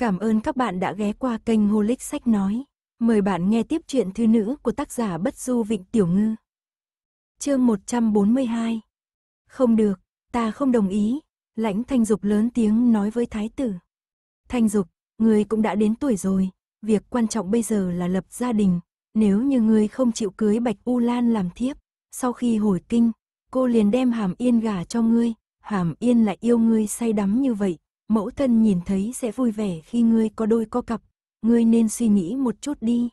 Cảm ơn các bạn đã ghé qua kênh Holic Sách Nói. Mời bạn nghe tiếp chuyện thư nữ của tác giả Bất Du Vịnh Tiểu Ngư. Chương 142 Không được, ta không đồng ý. Lãnh Thanh Dục lớn tiếng nói với Thái tử. Thanh Dục, người cũng đã đến tuổi rồi. Việc quan trọng bây giờ là lập gia đình. Nếu như người không chịu cưới Bạch U Lan làm thiếp, sau khi hồi kinh, cô liền đem Hàm Yên gà cho ngươi. Hàm Yên lại yêu ngươi say đắm như vậy, mẫu thân nhìn thấy sẽ vui vẻ khi ngươi có đôi có cặp, ngươi nên suy nghĩ một chút đi.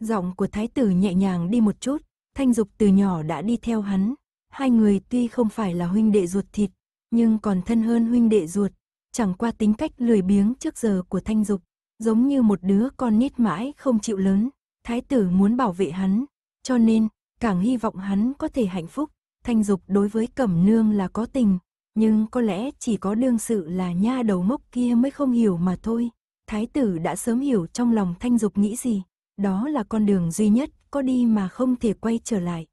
Giọng của thái tử nhẹ nhàng đi một chút, thanh dục từ nhỏ đã đi theo hắn, hai người tuy không phải là huynh đệ ruột thịt, nhưng còn thân hơn huynh đệ ruột, chẳng qua tính cách lười biếng trước giờ của thanh dục, giống như một đứa con nít mãi không chịu lớn, thái tử muốn bảo vệ hắn, cho nên càng hy vọng hắn có thể hạnh phúc, thanh dục đối với cẩm nương là có tình, nhưng có lẽ chỉ có đương sự là nha đầu mốc kia mới không hiểu mà thôi. Thái tử đã sớm hiểu trong lòng thanh dục nghĩ gì. Đó là con đường duy nhất, có đi mà không thể quay trở lại.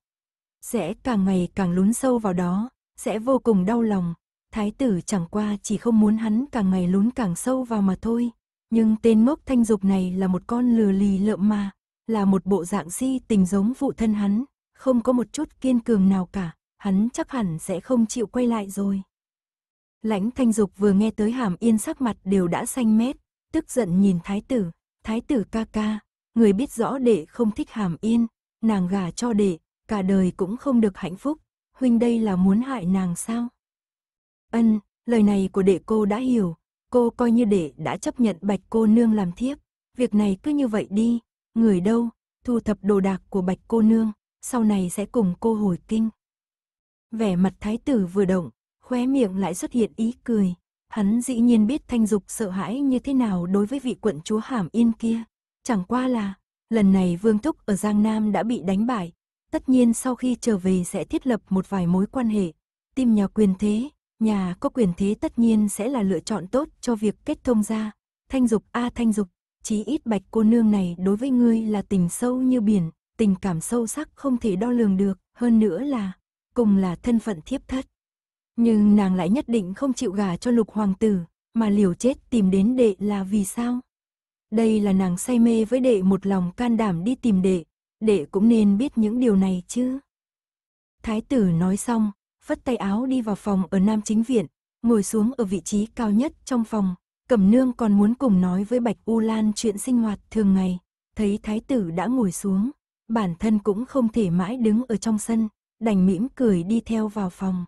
Sẽ càng ngày càng lún sâu vào đó, sẽ vô cùng đau lòng. Thái tử chẳng qua chỉ không muốn hắn càng ngày lún càng sâu vào mà thôi. Nhưng tên mốc thanh dục này là một con lừa lì lợm mà, là một bộ dạng di tình giống phụ thân hắn, không có một chút kiên cường nào cả, hắn chắc hẳn sẽ không chịu quay lại rồi. Lãnh thanh dục vừa nghe tới hàm yên sắc mặt đều đã xanh mét, tức giận nhìn thái tử, thái tử ca ca, người biết rõ đệ không thích hàm yên, nàng gả cho đệ, cả đời cũng không được hạnh phúc, huynh đây là muốn hại nàng sao? Ân, lời này của đệ cô đã hiểu, cô coi như đệ đã chấp nhận bạch cô nương làm thiếp, việc này cứ như vậy đi, người đâu, thu thập đồ đạc của bạch cô nương, sau này sẽ cùng cô hồi kinh. Vẻ mặt thái tử vừa động, khóe miệng lại xuất hiện ý cười. Hắn dĩ nhiên biết Thanh Dục sợ hãi như thế nào đối với vị quận chúa Hàm Yên kia. Chẳng qua là, lần này Vương Thúc ở Giang Nam đã bị đánh bại. Tất nhiên sau khi trở về sẽ thiết lập một vài mối quan hệ. Tìm nhà quyền thế, nhà có quyền thế tất nhiên sẽ là lựa chọn tốt cho việc kết thông gia. Thanh Dục a Thanh Dục, chí ít bạch cô nương này đối với ngươi là tình sâu như biển, tình cảm sâu sắc không thể đo lường được, hơn nữa là, cùng là thân phận thiếp thất. Nhưng nàng lại nhất định không chịu gả cho lục hoàng tử, mà liều chết tìm đến đệ là vì sao? Đây là nàng say mê với đệ một lòng can đảm đi tìm đệ, đệ cũng nên biết những điều này chứ. Thái tử nói xong, phất tay áo đi vào phòng ở Nam Chính Viện, ngồi xuống ở vị trí cao nhất trong phòng. Cẩm nương còn muốn cùng nói với Bạch U Lan chuyện sinh hoạt thường ngày, thấy thái tử đã ngồi xuống, bản thân cũng không thể mãi đứng ở trong sân, đành mỉm cười đi theo vào phòng.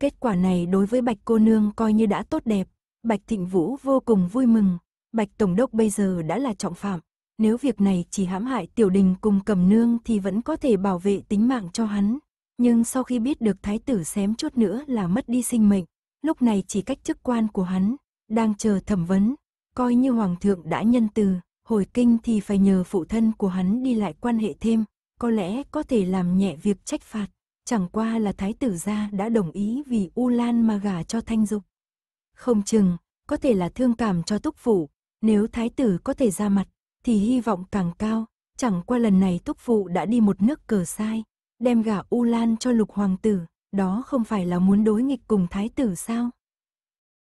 Kết quả này đối với Bạch cô nương coi như đã tốt đẹp. Bạch Thịnh Vũ vô cùng vui mừng. Bạch Tổng đốc bây giờ đã là trọng phạm. Nếu việc này chỉ hãm hại tiểu đình cùng cầm nương thì vẫn có thể bảo vệ tính mạng cho hắn. Nhưng sau khi biết được thái tử xém chút nữa là mất đi sinh mệnh, lúc này chỉ cách chức quan của hắn, đang chờ thẩm vấn, coi như hoàng thượng đã nhân từ, hồi kinh thì phải nhờ phụ thân của hắn đi lại quan hệ thêm, có lẽ có thể làm nhẹ việc trách phạt. Chẳng qua là thái tử gia đã đồng ý vì U Lan mà gả cho Thanh Dục. Không chừng, có thể là thương cảm cho Túc Phụ. nếu thái tử có thể ra mặt, thì hy vọng càng cao. Chẳng qua lần này Túc Phụ đã đi một nước cờ sai, đem gả U Lan cho lục hoàng tử, đó không phải là muốn đối nghịch cùng thái tử sao?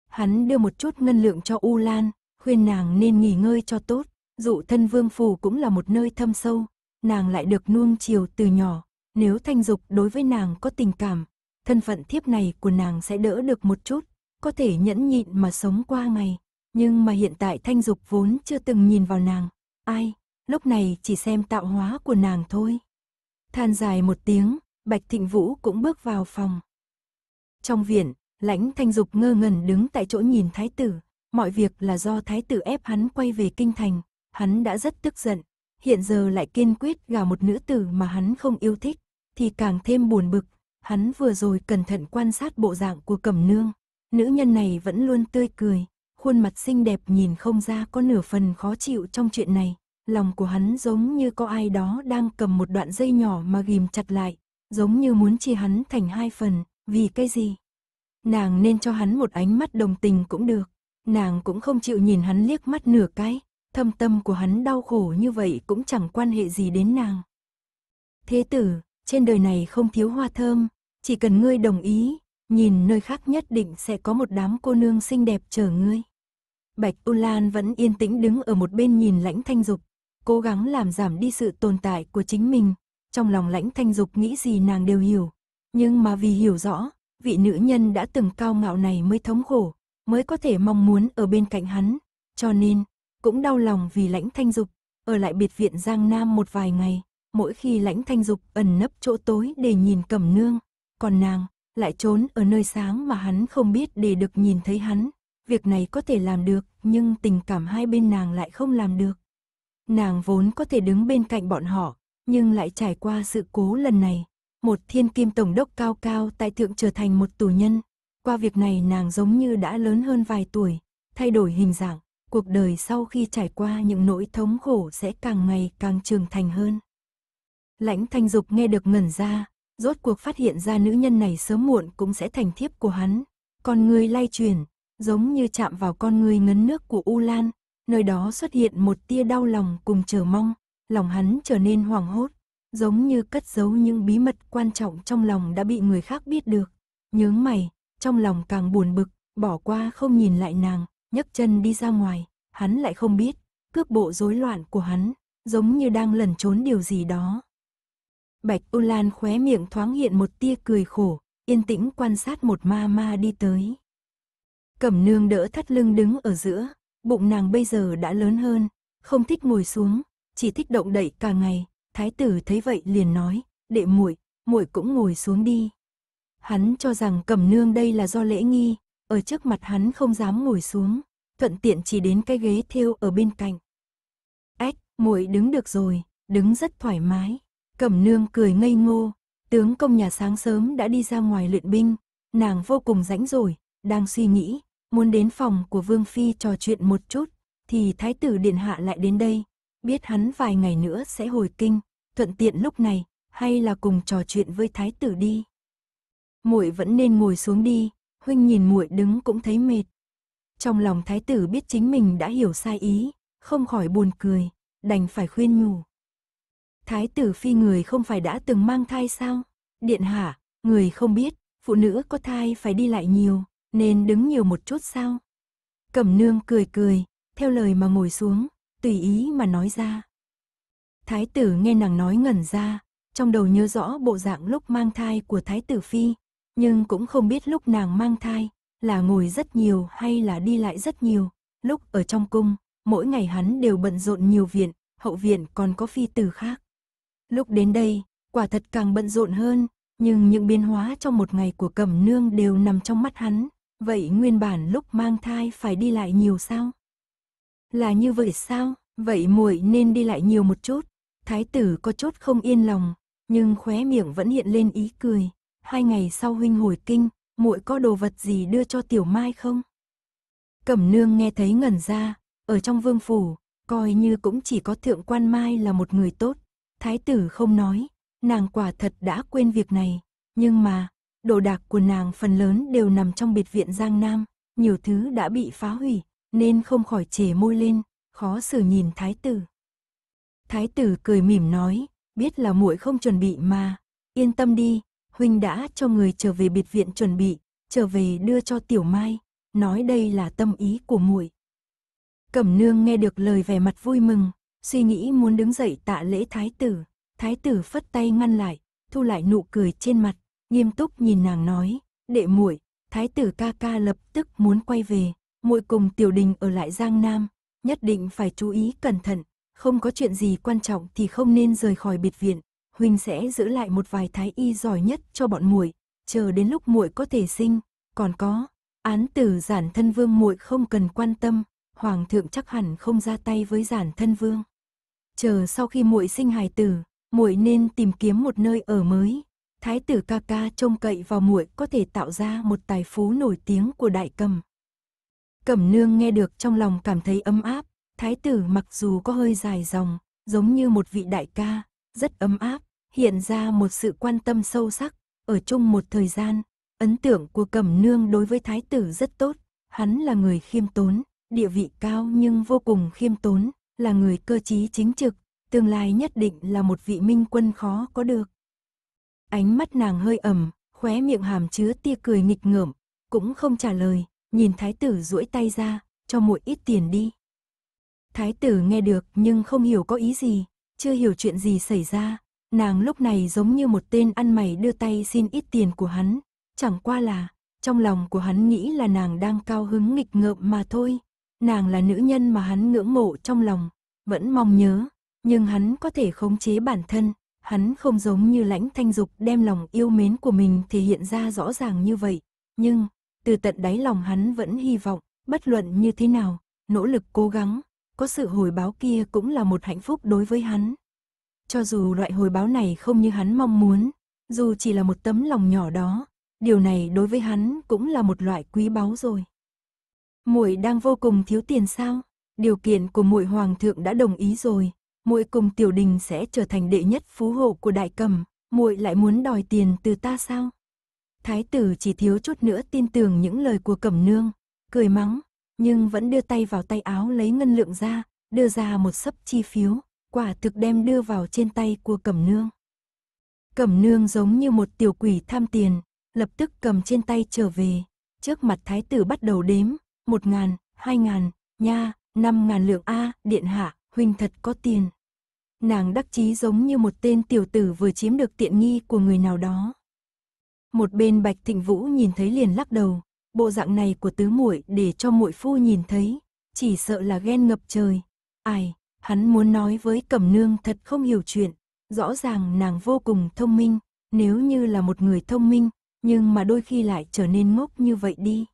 Hắn đưa một chút ngân lượng cho U Lan, khuyên nàng nên nghỉ ngơi cho tốt, dụ thân vương phủ cũng là một nơi thâm sâu, nàng lại được nuông chiều từ nhỏ, nếu Thanh Dục đối với nàng có tình cảm, thân phận thiếp này của nàng sẽ đỡ được một chút, có thể nhẫn nhịn mà sống qua ngày. Nhưng mà hiện tại Thanh Dục vốn chưa từng nhìn vào nàng. Ai, lúc này chỉ xem tạo hóa của nàng thôi. Than dài một tiếng, Bạch Thịnh Vũ cũng bước vào phòng. Trong viện, lãnh Thanh Dục ngơ ngẩn đứng tại chỗ nhìn Thái Tử. Mọi việc là do Thái Tử ép hắn quay về Kinh Thành. Hắn đã rất tức giận. Hiện giờ lại kiên quyết gả một nữ tử mà hắn không yêu thích thì càng thêm buồn bực, hắn vừa rồi cẩn thận quan sát bộ dạng của Cẩm Nương, nữ nhân này vẫn luôn tươi cười, khuôn mặt xinh đẹp nhìn không ra có nửa phần khó chịu trong chuyện này, lòng của hắn giống như có ai đó đang cầm một đoạn dây nhỏ mà ghim chặt lại, giống như muốn chia hắn thành hai phần, vì cái gì? Nàng nên cho hắn một ánh mắt đồng tình cũng được, nàng cũng không chịu nhìn hắn liếc mắt nửa cái, thâm tâm của hắn đau khổ như vậy cũng chẳng quan hệ gì đến nàng. Thế tử, trên đời này không thiếu hoa thơm, chỉ cần ngươi đồng ý, nhìn nơi khác nhất định sẽ có một đám cô nương xinh đẹp chờ ngươi. Bạch U Lan vẫn yên tĩnh đứng ở một bên nhìn lãnh thanh dục, cố gắng làm giảm đi sự tồn tại của chính mình. Trong lòng lãnh thanh dục nghĩ gì nàng đều hiểu, nhưng mà vì hiểu rõ, vị nữ nhân đã từng cao ngạo này mới thống khổ, mới có thể mong muốn ở bên cạnh hắn, cho nên cũng đau lòng vì lãnh thanh dục, ở lại biệt viện Giang Nam một vài ngày mỗi khi lãnh thanh dục ẩn nấp chỗ tối để nhìn cẩm nương, còn nàng lại trốn ở nơi sáng mà hắn không biết để được nhìn thấy hắn. Việc này có thể làm được, nhưng tình cảm hai bên nàng lại không làm được. Nàng vốn có thể đứng bên cạnh bọn họ, nhưng lại trải qua sự cố lần này. Một thiên kim tổng đốc cao cao tại thượng trở thành một tù nhân. Qua việc này nàng giống như đã lớn hơn vài tuổi, thay đổi hình dạng. Cuộc đời sau khi trải qua những nỗi thống khổ sẽ càng ngày càng trưởng thành hơn. Lãnh Thanh Dục nghe được ngẩn ra, rốt cuộc phát hiện ra nữ nhân này sớm muộn cũng sẽ thành thiếp của hắn. Con người lay chuyển, giống như chạm vào con người ngấn nước của U Lan, nơi đó xuất hiện một tia đau lòng cùng chờ mong, lòng hắn trở nên hoảng hốt, giống như cất giấu những bí mật quan trọng trong lòng đã bị người khác biết được. nhớ mày, trong lòng càng buồn bực, bỏ qua không nhìn lại nàng, nhấc chân đi ra ngoài, hắn lại không biết, cướp bộ rối loạn của hắn, giống như đang lẩn trốn điều gì đó. Bạch Ôn Lan khóe miệng thoáng hiện một tia cười khổ, yên tĩnh quan sát một ma ma đi tới. Cẩm nương đỡ thắt lưng đứng ở giữa, bụng nàng bây giờ đã lớn hơn, không thích ngồi xuống, chỉ thích động đậy cả ngày. Thái tử thấy vậy liền nói, đệ muội, muội cũng ngồi xuống đi. Hắn cho rằng cẩm nương đây là do lễ nghi, ở trước mặt hắn không dám ngồi xuống, thuận tiện chỉ đến cái ghế thêu ở bên cạnh. Ếch, muội đứng được rồi, đứng rất thoải mái. Cẩm nương cười ngây ngô, tướng công nhà sáng sớm đã đi ra ngoài luyện binh, nàng vô cùng rãnh rỗi, đang suy nghĩ, muốn đến phòng của Vương Phi trò chuyện một chút, thì Thái tử Điện Hạ lại đến đây, biết hắn vài ngày nữa sẽ hồi kinh, thuận tiện lúc này, hay là cùng trò chuyện với Thái tử đi. Muội vẫn nên ngồi xuống đi, huynh nhìn muội đứng cũng thấy mệt. Trong lòng Thái tử biết chính mình đã hiểu sai ý, không khỏi buồn cười, đành phải khuyên nhủ, Thái tử phi người không phải đã từng mang thai sao? Điện hạ, người không biết, phụ nữ có thai phải đi lại nhiều, nên đứng nhiều một chút sao? Cẩm nương cười cười, theo lời mà ngồi xuống, tùy ý mà nói ra. Thái tử nghe nàng nói ngẩn ra, trong đầu nhớ rõ bộ dạng lúc mang thai của thái tử phi, nhưng cũng không biết lúc nàng mang thai, là ngồi rất nhiều hay là đi lại rất nhiều. Lúc ở trong cung, mỗi ngày hắn đều bận rộn nhiều viện, hậu viện còn có phi tử khác. Lúc đến đây, quả thật càng bận rộn hơn, nhưng những biến hóa trong một ngày của Cẩm Nương đều nằm trong mắt hắn, vậy nguyên bản lúc mang thai phải đi lại nhiều sao? Là như vậy sao? Vậy muội nên đi lại nhiều một chút. Thái tử có chốt không yên lòng, nhưng khóe miệng vẫn hiện lên ý cười. Hai ngày sau huynh hồi kinh, muội có đồ vật gì đưa cho tiểu mai không? Cẩm nương nghe thấy ngẩn ra, ở trong vương phủ, coi như cũng chỉ có thượng quan mai là một người tốt, Thái tử không nói, nàng quả thật đã quên việc này, nhưng mà, đồ đạc của nàng phần lớn đều nằm trong biệt viện Giang Nam, nhiều thứ đã bị phá hủy, nên không khỏi chề môi lên, khó xử nhìn thái tử. Thái tử cười mỉm nói, biết là muội không chuẩn bị mà, yên tâm đi, huynh đã cho người trở về biệt viện chuẩn bị, trở về đưa cho tiểu mai, nói đây là tâm ý của muội. Cẩm nương nghe được lời vẻ mặt vui mừng, suy nghĩ muốn đứng dậy tạ lễ thái tử. Thái tử phất tay ngăn lại, thu lại nụ cười trên mặt, nghiêm túc nhìn nàng nói, đệ muội, thái tử ca ca lập tức muốn quay về, muội cùng tiểu đình ở lại Giang Nam, nhất định phải chú ý cẩn thận, không có chuyện gì quan trọng thì không nên rời khỏi biệt viện, huynh sẽ giữ lại một vài thái y giỏi nhất cho bọn muội, chờ đến lúc muội có thể sinh, còn có, án tử giản thân vương muội không cần quan tâm, hoàng thượng chắc hẳn không ra tay với giản thân vương chờ sau khi muội sinh hài tử, muội nên tìm kiếm một nơi ở mới. Thái tử ca ca trông cậy vào muội có thể tạo ra một tài phú nổi tiếng của đại cầm. Cẩm nương nghe được trong lòng cảm thấy ấm áp, thái tử mặc dù có hơi dài dòng, giống như một vị đại ca, rất ấm áp, hiện ra một sự quan tâm sâu sắc, ở chung một thời gian, ấn tượng của Cẩm nương đối với thái tử rất tốt, hắn là người khiêm tốn, địa vị cao nhưng vô cùng khiêm tốn, là người cơ trí chính trực, tương lai nhất định là một vị minh quân khó có được. Ánh mắt nàng hơi ẩm, khóe miệng hàm chứa tia cười nghịch ngợm, cũng không trả lời, nhìn thái tử duỗi tay ra, cho muội ít tiền đi. Thái tử nghe được nhưng không hiểu có ý gì, chưa hiểu chuyện gì xảy ra, nàng lúc này giống như một tên ăn mày đưa tay xin ít tiền của hắn, chẳng qua là, trong lòng của hắn nghĩ là nàng đang cao hứng nghịch ngợm mà thôi, nàng là nữ nhân mà hắn ngưỡng mộ trong lòng, vẫn mong nhớ, nhưng hắn có thể khống chế bản thân, hắn không giống như lãnh thanh dục đem lòng yêu mến của mình thể hiện ra rõ ràng như vậy, nhưng, từ tận đáy lòng hắn vẫn hy vọng, bất luận như thế nào, nỗ lực cố gắng, có sự hồi báo kia cũng là một hạnh phúc đối với hắn. Cho dù loại hồi báo này không như hắn mong muốn, dù chỉ là một tấm lòng nhỏ đó, điều này đối với hắn cũng là một loại quý báu rồi muội đang vô cùng thiếu tiền sao? Điều kiện của muội hoàng thượng đã đồng ý rồi, muội cùng tiểu đình sẽ trở thành đệ nhất phú hộ của đại cầm, muội lại muốn đòi tiền từ ta sao? Thái tử chỉ thiếu chút nữa tin tưởng những lời của Cẩm Nương, cười mắng, nhưng vẫn đưa tay vào tay áo lấy ngân lượng ra, đưa ra một sấp chi phiếu, quả thực đem đưa vào trên tay của Cẩm Nương. Cẩm Nương giống như một tiểu quỷ tham tiền, lập tức cầm trên tay trở về, trước mặt thái tử bắt đầu đếm, một ngàn, hai ngàn, nha, năm ngàn lượng A, điện hạ, huynh thật có tiền. Nàng đắc chí giống như một tên tiểu tử vừa chiếm được tiện nghi của người nào đó. Một bên Bạch Thịnh Vũ nhìn thấy liền lắc đầu, bộ dạng này của tứ muội để cho muội phu nhìn thấy, chỉ sợ là ghen ngập trời. Ai, hắn muốn nói với Cẩm Nương thật không hiểu chuyện, rõ ràng nàng vô cùng thông minh, nếu như là một người thông minh, nhưng mà đôi khi lại trở nên ngốc như vậy đi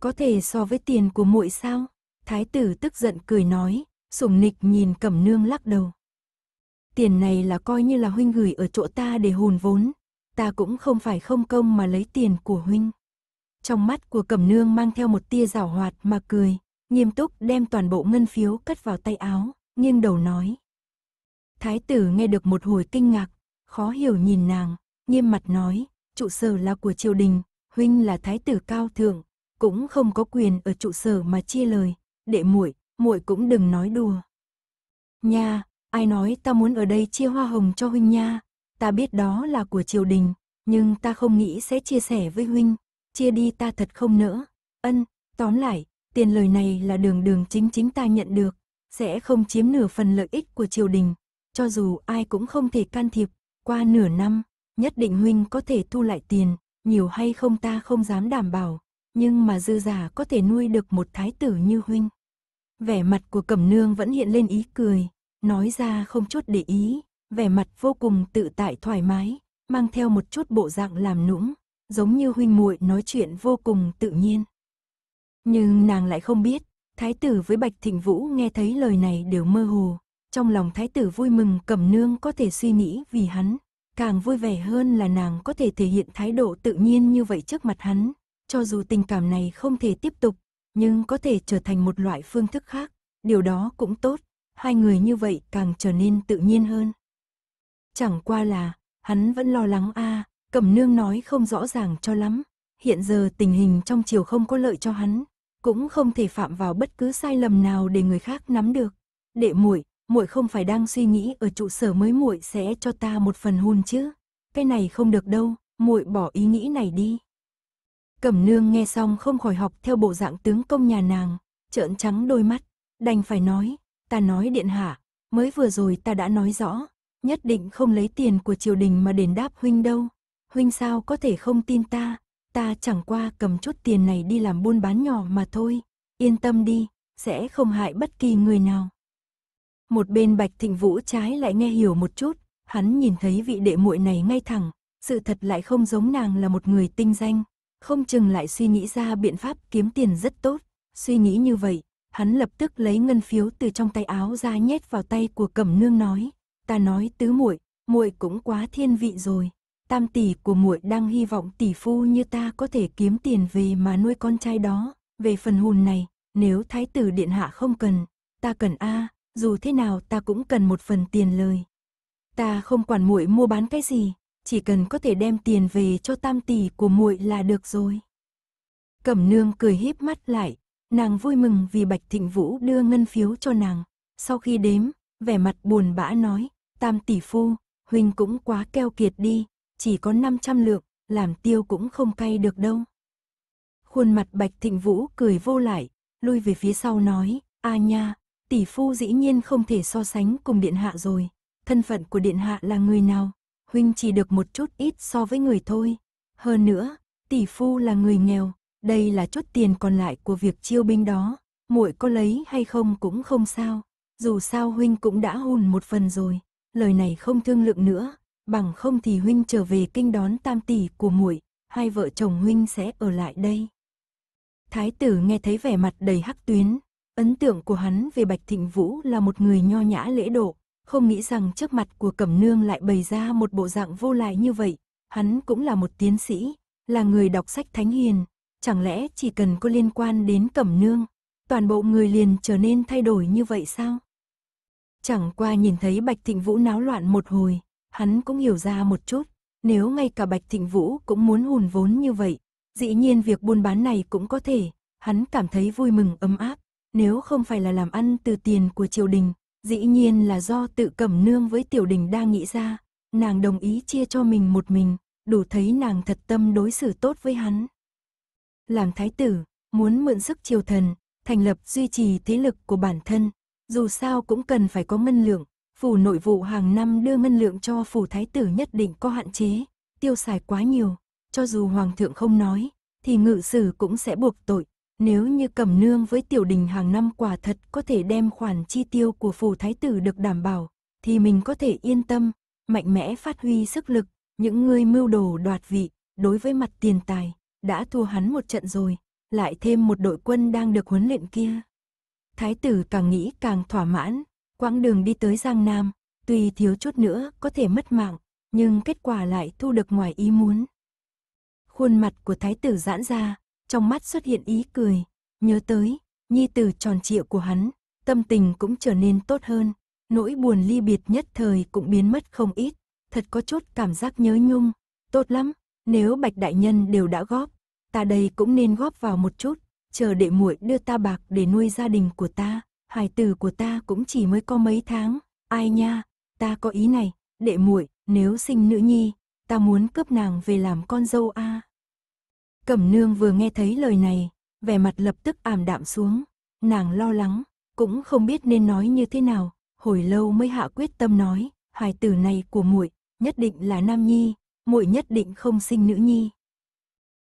có thể so với tiền của muội sao? Thái tử tức giận cười nói, sủng nịch nhìn cẩm nương lắc đầu. Tiền này là coi như là huynh gửi ở chỗ ta để hùn vốn, ta cũng không phải không công mà lấy tiền của huynh. Trong mắt của cẩm nương mang theo một tia rảo hoạt mà cười, nghiêm túc đem toàn bộ ngân phiếu cất vào tay áo, nghiêng đầu nói. Thái tử nghe được một hồi kinh ngạc, khó hiểu nhìn nàng, nghiêm mặt nói, trụ sở là của triều đình, huynh là thái tử cao thượng, cũng không có quyền ở trụ sở mà chia lời, đệ muội, muội cũng đừng nói đùa. Nha, ai nói ta muốn ở đây chia hoa hồng cho huynh nha, ta biết đó là của triều đình, nhưng ta không nghĩ sẽ chia sẻ với huynh, chia đi ta thật không nỡ. Ân, tóm lại, tiền lời này là đường đường chính chính ta nhận được, sẽ không chiếm nửa phần lợi ích của triều đình, cho dù ai cũng không thể can thiệp, qua nửa năm, nhất định huynh có thể thu lại tiền, nhiều hay không ta không dám đảm bảo, nhưng mà dư giả có thể nuôi được một thái tử như huynh. Vẻ mặt của Cẩm Nương vẫn hiện lên ý cười, nói ra không chút để ý, vẻ mặt vô cùng tự tại thoải mái, mang theo một chút bộ dạng làm nũng, giống như huynh muội nói chuyện vô cùng tự nhiên. Nhưng nàng lại không biết, thái tử với Bạch Thịnh Vũ nghe thấy lời này đều mơ hồ, trong lòng thái tử vui mừng Cẩm Nương có thể suy nghĩ vì hắn, càng vui vẻ hơn là nàng có thể thể hiện thái độ tự nhiên như vậy trước mặt hắn, cho dù tình cảm này không thể tiếp tục, nhưng có thể trở thành một loại phương thức khác, điều đó cũng tốt, hai người như vậy càng trở nên tự nhiên hơn. Chẳng qua là, hắn vẫn lo lắng a, Cẩm Nương nói không rõ ràng cho lắm, hiện giờ tình hình trong chiều không có lợi cho hắn, cũng không thể phạm vào bất cứ sai lầm nào để người khác nắm được. Đệ muội, muội không phải đang suy nghĩ ở trụ sở mới muội sẽ cho ta một phần hôn chứ? Cái này không được đâu, muội bỏ ý nghĩ này đi. Cẩm nương nghe xong không khỏi học theo bộ dạng tướng công nhà nàng, trợn trắng đôi mắt, đành phải nói, ta nói điện hạ, mới vừa rồi ta đã nói rõ, nhất định không lấy tiền của triều đình mà đền đáp huynh đâu. Huynh sao có thể không tin ta, ta chẳng qua cầm chút tiền này đi làm buôn bán nhỏ mà thôi, yên tâm đi, sẽ không hại bất kỳ người nào. Một bên Bạch Thịnh Vũ trái lại nghe hiểu một chút, hắn nhìn thấy vị đệ muội này ngay thẳng, sự thật lại không giống nàng là một người tinh danh, không chừng lại suy nghĩ ra biện pháp kiếm tiền rất tốt, suy nghĩ như vậy, hắn lập tức lấy ngân phiếu từ trong tay áo ra nhét vào tay của Cẩm Nương nói, "Ta nói tứ muội, muội cũng quá thiên vị rồi, tam tỷ của muội đang hy vọng tỷ phu như ta có thể kiếm tiền về mà nuôi con trai đó, về phần hùn này, nếu thái tử điện hạ không cần, ta cần a, dù thế nào ta cũng cần một phần tiền lời. Ta không quản muội mua bán cái gì, chỉ cần có thể đem tiền về cho tam tỷ của muội là được rồi. Cẩm nương cười híp mắt lại, nàng vui mừng vì Bạch Thịnh Vũ đưa ngân phiếu cho nàng. Sau khi đếm, vẻ mặt buồn bã nói, tam tỷ phu, huynh cũng quá keo kiệt đi, chỉ có 500 lượng, làm tiêu cũng không cay được đâu. Khuôn mặt Bạch Thịnh Vũ cười vô lại, lui về phía sau nói, a nha, tỷ phu dĩ nhiên không thể so sánh cùng điện hạ rồi, thân phận của điện hạ là người nào, huynh chỉ được một chút ít so với người thôi. Hơn nữa, tỷ phu là người nghèo, đây là chút tiền còn lại của việc chiêu binh đó, muội có lấy hay không cũng không sao, dù sao huynh cũng đã hùn một phần rồi, lời này không thương lượng nữa, bằng không thì huynh trở về kinh đón tam tỷ của muội, hai vợ chồng huynh sẽ ở lại đây. Thái tử nghe thấy vẻ mặt đầy hắc tuyến, ấn tượng của hắn về Bạch Thịnh Vũ là một người nho nhã lễ độ, không nghĩ rằng trước mặt của Cẩm Nương lại bày ra một bộ dạng vô lại như vậy. Hắn cũng là một tiến sĩ, là người đọc sách thánh hiền, chẳng lẽ chỉ cần có liên quan đến Cẩm Nương, toàn bộ người liền trở nên thay đổi như vậy sao? Chẳng qua nhìn thấy Bạch Thịnh Vũ náo loạn một hồi, hắn cũng hiểu ra một chút, nếu ngay cả Bạch Thịnh Vũ cũng muốn hùn vốn như vậy, dĩ nhiên việc buôn bán này cũng có thể, hắn cảm thấy vui mừng ấm áp, nếu không phải là làm ăn từ tiền của triều đình, Dĩ nhiên là do tự cẩm nương với tiểu đình đang nghĩ ra, nàng đồng ý chia cho mình một mình, đủ thấy nàng thật tâm đối xử tốt với hắn. Làm thái tử, muốn mượn sức triều thần, thành lập duy trì thế lực của bản thân, dù sao cũng cần phải có ngân lượng, phủ nội vụ hàng năm đưa ngân lượng cho phủ thái tử nhất định có hạn chế, tiêu xài quá nhiều, cho dù hoàng thượng không nói, thì ngự sử cũng sẽ buộc tội, nếu như cầm nương với tiểu đình hàng năm quả thật có thể đem khoản chi tiêu của phủ thái tử được đảm bảo, thì mình có thể yên tâm, mạnh mẽ phát huy sức lực, những người mưu đồ đoạt vị, đối với mặt tiền tài, đã thua hắn một trận rồi, lại thêm một đội quân đang được huấn luyện kia. Thái tử càng nghĩ càng thỏa mãn, quãng đường đi tới Giang Nam, tuy thiếu chút nữa có thể mất mạng, nhưng kết quả lại thu được ngoài ý muốn. Khuôn mặt của thái tử giãn ra, trong mắt xuất hiện ý cười, nhớ tới, nhi tử tròn trịa của hắn, tâm tình cũng trở nên tốt hơn, nỗi buồn ly biệt nhất thời cũng biến mất không ít, thật có chút cảm giác nhớ nhung, tốt lắm, nếu Bạch đại nhân đều đã góp, ta đây cũng nên góp vào một chút, chờ đệ muội đưa ta bạc để nuôi gia đình của ta, hài tử của ta cũng chỉ mới có mấy tháng, ai nha, ta có ý này, đệ muội, nếu sinh nữ nhi, ta muốn cướp nàng về làm con dâu a. À. Cẩm nương vừa nghe thấy lời này, vẻ mặt lập tức ảm đạm xuống, nàng lo lắng, cũng không biết nên nói như thế nào, hồi lâu mới hạ quyết tâm nói, hài tử này của muội nhất định là nam nhi, muội nhất định không sinh nữ nhi.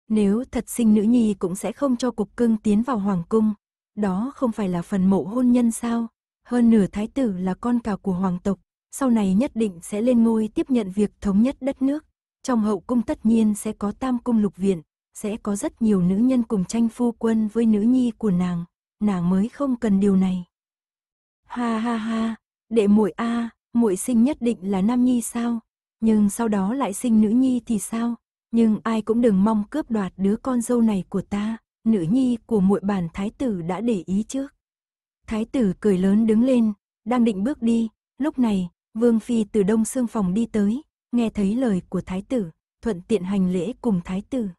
Nếu thật sinh nữ nhi cũng sẽ không cho cục cưng tiến vào hoàng cung, đó không phải là phần mộ hôn nhân sao? Hơn nửa thái tử là con cả của hoàng tộc, sau này nhất định sẽ lên ngôi tiếp nhận việc thống nhất đất nước. Trong hậu cung tất nhiên sẽ có tam cung lục viện, sẽ có rất nhiều nữ nhân cùng tranh phu quân với nữ nhi của nàng, nàng mới không cần điều này. Ha ha ha, đệ muội a, muội sinh nhất định là nam nhi sao? Nhưng sau đó lại sinh nữ nhi thì sao? Nhưng ai cũng đừng mong cướp đoạt đứa con dâu này của ta, nữ nhi của muội bản thái tử đã để ý trước. Thái tử cười lớn đứng lên, đang định bước đi, lúc này, Vương phi từ đông xương phòng đi tới, nghe thấy lời của thái tử, thuận tiện hành lễ cùng thái tử.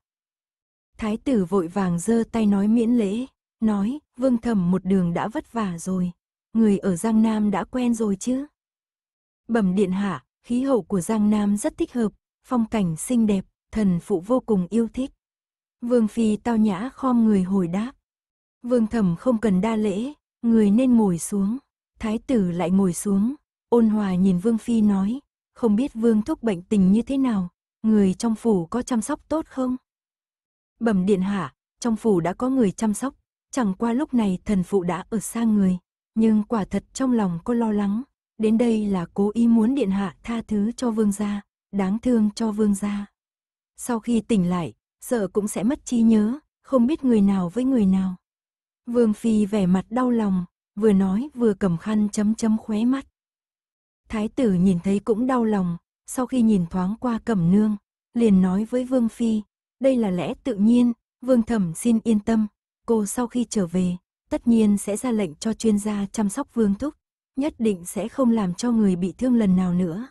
Thái tử vội vàng giơ tay nói miễn lễ, nói, vương thẩm một đường đã vất vả rồi, người ở Giang Nam đã quen rồi chứ. Bẩm điện hạ, khí hậu của Giang Nam rất thích hợp, phong cảnh xinh đẹp, thần phụ vô cùng yêu thích. Vương phi tao nhã khom người hồi đáp. Vương thẩm không cần đa lễ, người nên ngồi xuống. Thái tử lại ngồi xuống, ôn hòa nhìn Vương phi nói, không biết Vương thúc bệnh tình như thế nào, người trong phủ có chăm sóc tốt không? bẩm điện hạ, trong phủ đã có người chăm sóc, chẳng qua lúc này thần phụ đã ở xa người, nhưng quả thật trong lòng có lo lắng, đến đây là cố ý muốn điện hạ tha thứ cho vương gia, đáng thương cho vương gia. Sau khi tỉnh lại, sợ cũng sẽ mất trí nhớ, không biết người nào với người nào. Vương Phi vẻ mặt đau lòng, vừa nói vừa cầm khăn chấm chấm khóe mắt. Thái tử nhìn thấy cũng đau lòng, sau khi nhìn thoáng qua cẩm nương, liền nói với Vương Phi, đây là lẽ tự nhiên, Vương Thẩm xin yên tâm, cô sau khi trở về, tất nhiên sẽ ra lệnh cho chuyên gia chăm sóc Vương Thúc, nhất định sẽ không làm cho người bị thương lần nào nữa.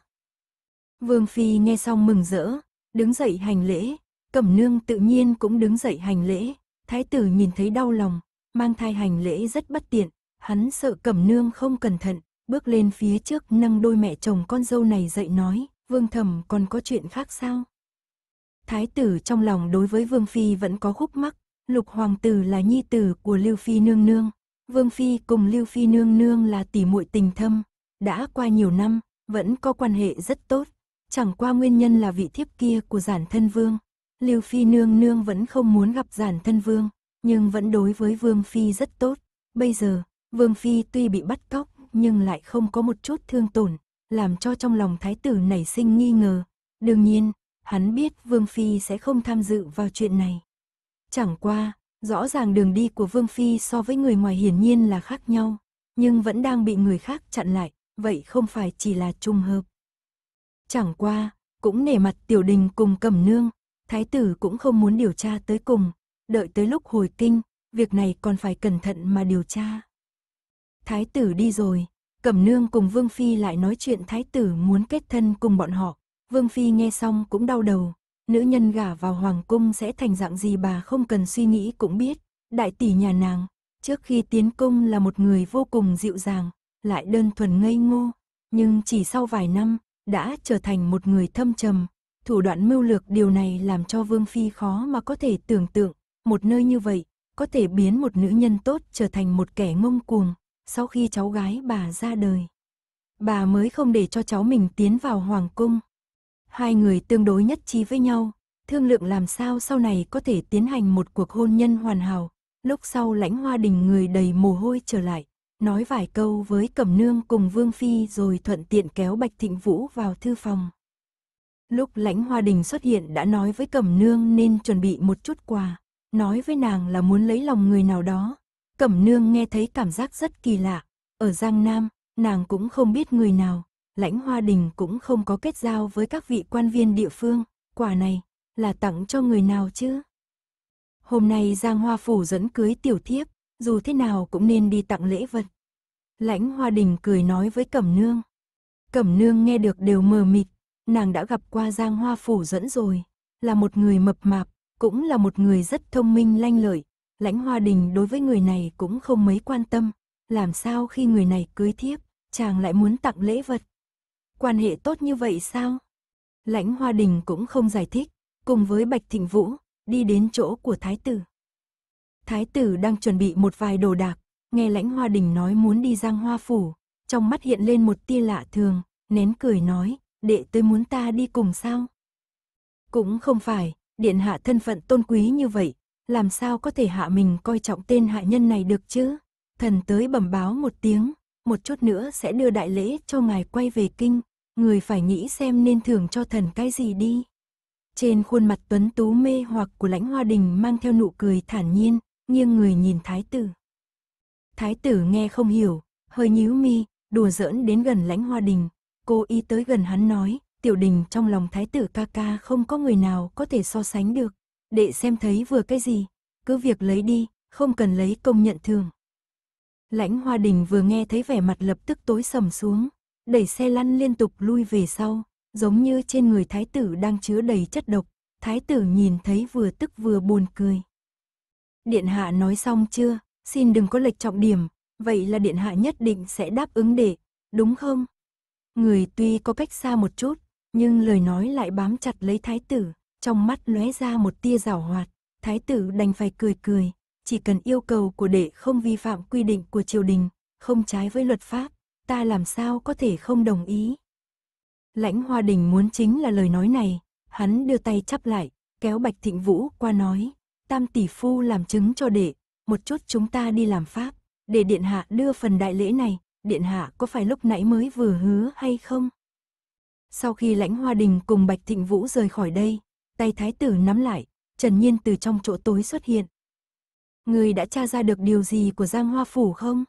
Vương Phi nghe xong mừng rỡ, đứng dậy hành lễ, Cẩm Nương tự nhiên cũng đứng dậy hành lễ, Thái tử nhìn thấy đau lòng, mang thai hành lễ rất bất tiện, hắn sợ Cẩm Nương không cẩn thận, bước lên phía trước nâng đôi mẹ chồng con dâu này dậy nói, Vương Thẩm còn có chuyện khác sao? Thái tử trong lòng đối với Vương Phi vẫn có khúc mắc, lục hoàng tử là nhi tử của Lưu Phi nương nương. Vương Phi cùng Lưu Phi nương nương là tỷ muội tình thâm, đã qua nhiều năm, vẫn có quan hệ rất tốt. Chẳng qua nguyên nhân là vị thiếp kia của giản thân vương. Lưu Phi nương nương vẫn không muốn gặp giản thân vương, nhưng vẫn đối với Vương Phi rất tốt. Bây giờ, Vương Phi tuy bị bắt cóc nhưng lại không có một chút thương tổn, làm cho trong lòng thái tử nảy sinh nghi ngờ. Đương nhiên, hắn biết Vương Phi sẽ không tham dự vào chuyện này. Chẳng qua, rõ ràng đường đi của Vương Phi so với người ngoài hiển nhiên là khác nhau, nhưng vẫn đang bị người khác chặn lại, vậy không phải chỉ là trùng hợp. Chẳng qua, cũng nể mặt tiểu đình cùng cẩm nương, thái tử cũng không muốn điều tra tới cùng, đợi tới lúc hồi kinh, việc này còn phải cẩn thận mà điều tra. Thái tử đi rồi, cẩm nương cùng Vương Phi lại nói chuyện thái tử muốn kết thân cùng bọn họ, Vương Phi nghe xong cũng đau đầu, nữ nhân gả vào hoàng cung sẽ thành dạng gì bà không cần suy nghĩ cũng biết, đại tỷ nhà nàng, trước khi tiến cung là một người vô cùng dịu dàng, lại đơn thuần ngây ngô, nhưng chỉ sau vài năm, đã trở thành một người thâm trầm, thủ đoạn mưu lược điều này làm cho Vương Phi khó mà có thể tưởng tượng, một nơi như vậy, có thể biến một nữ nhân tốt trở thành một kẻ ngông cuồng, sau khi cháu gái bà ra đời. Bà mới không để cho cháu mình tiến vào hoàng cung, Hai người tương đối nhất trí với nhau, thương lượng làm sao sau này có thể tiến hành một cuộc hôn nhân hoàn hảo. Lúc sau lãnh hoa đình người đầy mồ hôi trở lại, nói vài câu với Cẩm Nương cùng Vương Phi rồi thuận tiện kéo Bạch Thịnh Vũ vào thư phòng. Lúc lãnh hoa đình xuất hiện đã nói với Cẩm Nương nên chuẩn bị một chút quà, nói với nàng là muốn lấy lòng người nào đó. Cẩm Nương nghe thấy cảm giác rất kỳ lạ, ở Giang Nam, nàng cũng không biết người nào, lãnh hoa đình cũng không có kết giao với các vị quan viên địa phương, quả này là tặng cho người nào chứ? Hôm nay Giang Hoa Phủ dẫn cưới tiểu thiếp, dù thế nào cũng nên đi tặng lễ vật. Lãnh hoa đình cười nói với Cẩm Nương. Cẩm Nương nghe được đều mờ mịt, nàng đã gặp qua Giang Hoa Phủ dẫn rồi, là một người mập mạp, cũng là một người rất thông minh lanh lợi. Lãnh hoa đình đối với người này cũng không mấy quan tâm, làm sao khi người này cưới thiếp, chàng lại muốn tặng lễ vật. Quan hệ tốt như vậy sao? Lãnh Hoa Đình cũng không giải thích, cùng với Bạch Thịnh Vũ, đi đến chỗ của Thái tử. Thái tử đang chuẩn bị một vài đồ đạc, nghe Lãnh Hoa Đình nói muốn đi Giang Hoa Phủ, trong mắt hiện lên một tia lạ thường, nén cười nói, đệ tới muốn ta đi cùng sao? Cũng không phải, điện hạ thân phận tôn quý như vậy, làm sao có thể hạ mình coi trọng tên hạ nhân này được chứ? Thần tới bẩm báo một tiếng, một chút nữa sẽ đưa đại lễ cho ngài quay về kinh, người phải nghĩ xem nên thưởng cho thần cái gì đi. Trên khuôn mặt tuấn tú mê hoặc của lãnh hoa đình mang theo nụ cười thản nhiên, nghiêng người nhìn thái tử. Thái tử nghe không hiểu, hơi nhíu mi, đùa giỡn đến gần lãnh hoa đình, cô y tới gần hắn nói, tiểu đình trong lòng thái tử ca ca không có người nào có thể so sánh được, để xem thấy vừa cái gì, cứ việc lấy đi, không cần lấy công nhận thường. Lãnh Hoa Đình vừa nghe thấy vẻ mặt lập tức tối sầm xuống, đẩy xe lăn liên tục lui về sau, giống như trên người thái tử đang chứa đầy chất độc, thái tử nhìn thấy vừa tức vừa buồn cười. Điện hạ nói xong chưa, xin đừng có lệch trọng điểm, vậy là điện hạ nhất định sẽ đáp ứng để, đúng không? Người tuy có cách xa một chút, nhưng lời nói lại bám chặt lấy thái tử, trong mắt lóe ra một tia rào hoạt, thái tử đành phải cười cười, chỉ cần yêu cầu của đệ không vi phạm quy định của triều đình, không trái với luật pháp, ta làm sao có thể không đồng ý. Lãnh Hoa Đình muốn chính là lời nói này, hắn đưa tay chắp lại, kéo Bạch Thịnh Vũ qua nói, tam tỷ phu làm chứng cho đệ, một chút chúng ta đi làm pháp, để điện hạ đưa phần đại lễ này, điện hạ có phải lúc nãy mới vừa hứa hay không? Sau khi lãnh hoa đình cùng Bạch Thịnh Vũ rời khỏi đây, tay thái tử nắm lại, Trần Nhiên từ trong chỗ tối xuất hiện, người đã tra ra được điều gì của Giang Hoa Phủ không?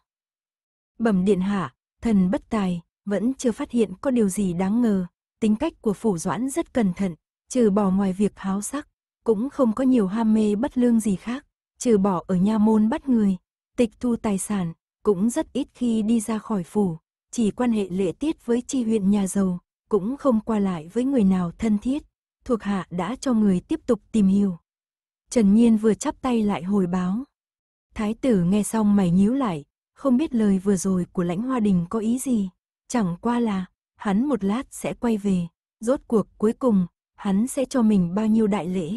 Bẩm điện hạ, thần bất tài, vẫn chưa phát hiện có điều gì đáng ngờ. Tính cách của Phủ Doãn rất cẩn thận, trừ bỏ ngoài việc háo sắc, cũng không có nhiều ham mê bất lương gì khác, trừ bỏ ở nha môn bắt người, tịch thu tài sản, cũng rất ít khi đi ra khỏi phủ, chỉ quan hệ lễ tiết với chi huyện nhà giàu, cũng không qua lại với người nào thân thiết. Thuộc hạ đã cho người tiếp tục tìm hiểu. Trần Nhiên vừa chắp tay lại hồi báo. Thái tử nghe xong mày nhíu lại, không biết lời vừa rồi của lãnh hoa đình có ý gì. Chẳng qua là, hắn một lát sẽ quay về, rốt cuộc cuối cùng, hắn sẽ cho mình bao nhiêu đại lễ.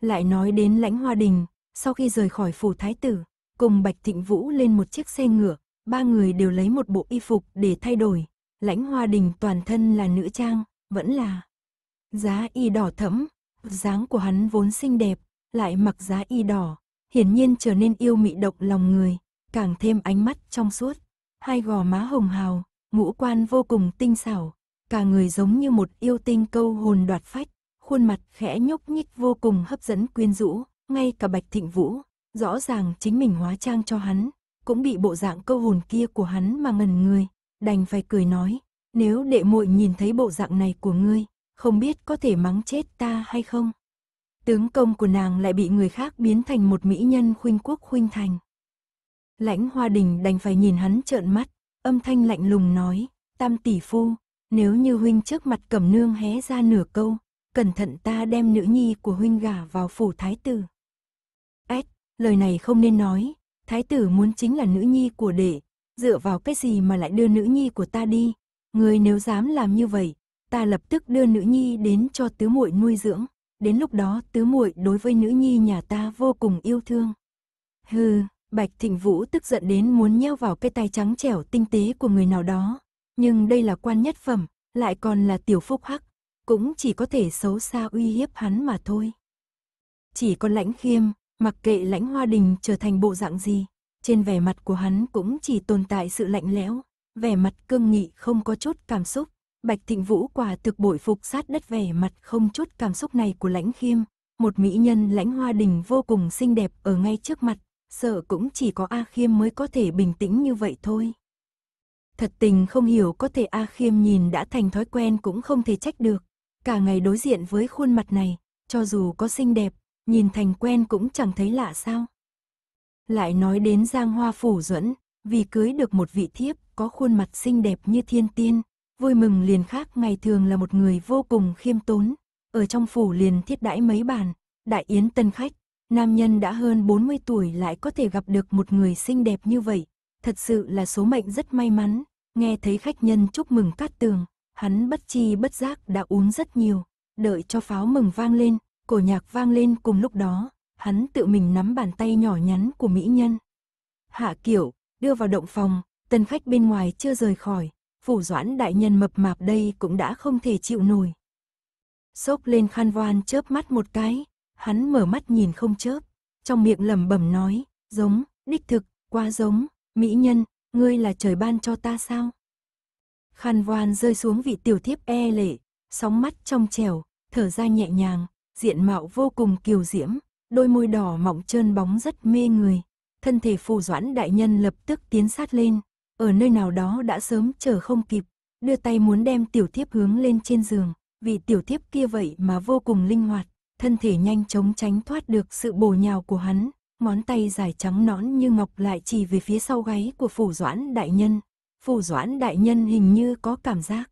Lại nói đến lãnh hoa đình, sau khi rời khỏi phủ thái tử, cùng Bạch Thịnh Vũ lên một chiếc xe ngựa, ba người đều lấy một bộ y phục để thay đổi. Lãnh hoa đình toàn thân là nữ trang, vẫn là giá y đỏ thẫm, Dáng của hắn vốn xinh đẹp, lại mặc giá y đỏ, hiển nhiên trở nên yêu mị độc lòng người, càng thêm ánh mắt trong suốt, hai gò má hồng hào, ngũ quan vô cùng tinh xảo, cả người giống như một yêu tinh câu hồn đoạt phách, khuôn mặt khẽ nhúc nhích vô cùng hấp dẫn quyến rũ, ngay cả Bạch Thịnh Vũ, rõ ràng chính mình hóa trang cho hắn, cũng bị bộ dạng câu hồn kia của hắn mà ngẩn người, đành phải cười nói, nếu đệ muội nhìn thấy bộ dạng này của ngươi, không biết có thể mắng chết ta hay không. Tướng công của nàng lại bị người khác biến thành một mỹ nhân khuynh quốc khuynh thành. Lãnh Hoa Đình đành phải nhìn hắn trợn mắt, âm thanh lạnh lùng nói, tam tỷ phu, nếu như huynh trước mặt cầm nương hé ra nửa câu, cẩn thận ta đem nữ nhi của huynh gả vào phủ thái tử. Ếch, lời này không nên nói, thái tử muốn chính là nữ nhi của đệ, dựa vào cái gì mà lại đưa nữ nhi của ta đi, người nếu dám làm như vậy, ta lập tức đưa nữ nhi đến cho tứ muội nuôi dưỡng, đến lúc đó tứ muội đối với nữ nhi nhà ta vô cùng yêu thương. Hừ, Bạch Thịnh Vũ tức giận đến muốn nheo vào cái tay trắng trẻo tinh tế của người nào đó, nhưng đây là quan nhất phẩm, lại còn là tiểu phúc hắc, cũng chỉ có thể xấu xa uy hiếp hắn mà thôi. Chỉ còn lãnh khiêm, mặc kệ lãnh hoa đình trở thành bộ dạng gì, trên vẻ mặt của hắn cũng chỉ tồn tại sự lạnh lẽo, vẻ mặt cương nghị không có chút cảm xúc, Bạch Thịnh Vũ quả thực bội phục sát đất vẻ mặt không chút cảm xúc này của Lãnh Khiêm, một mỹ nhân Lãnh Hoa Đình vô cùng xinh đẹp ở ngay trước mặt, sợ cũng chỉ có A Khiêm mới có thể bình tĩnh như vậy thôi. Thật tình không hiểu có thể A Khiêm nhìn đã thành thói quen cũng không thể trách được, cả ngày đối diện với khuôn mặt này, cho dù có xinh đẹp, nhìn thành quen cũng chẳng thấy lạ sao. Lại nói đến Giang Hoa Phủ Duẫn, vì cưới được một vị thiếp có khuôn mặt xinh đẹp như thiên tiên, vui mừng liền khác ngày thường là một người vô cùng khiêm tốn, ở trong phủ liền thiết đãi mấy bàn, đại yến tân khách, nam nhân đã hơn 40 tuổi lại có thể gặp được một người xinh đẹp như vậy, thật sự là số mệnh rất may mắn, nghe thấy khách nhân chúc mừng cát tường, hắn bất chi bất giác đã uống rất nhiều, đợi cho pháo mừng vang lên, cổ nhạc vang lên cùng lúc đó, hắn tự mình nắm bàn tay nhỏ nhắn của mỹ nhân. Hạ kiểu, đưa vào động phòng, tân khách bên ngoài chưa rời khỏi, phủ doãn đại nhân mập mạp đây cũng đã không thể chịu nổi. sốc lên Khan voan chớp mắt một cái, hắn mở mắt nhìn không chớp, trong miệng lẩm bẩm nói, giống, đích thực, quá giống, mỹ nhân, ngươi là trời ban cho ta sao? Khan voan rơi xuống vị tiểu thiếp e lệ, sóng mắt trong trèo, thở ra nhẹ nhàng, diện mạo vô cùng kiều diễm, đôi môi đỏ mọng trơn bóng rất mê người. Thân thể phù doãn đại nhân lập tức tiến sát lên, ở nơi nào đó đã sớm chờ không kịp, đưa tay muốn đem tiểu thiếp hướng lên trên giường, vị tiểu thiếp kia vậy mà vô cùng linh hoạt, thân thể nhanh chóng tránh thoát được sự bổ nhào của hắn, ngón tay dài trắng nõn như ngọc lại chỉ về phía sau gáy của phủ doãn đại nhân. Phủ doãn đại nhân hình như có cảm giác.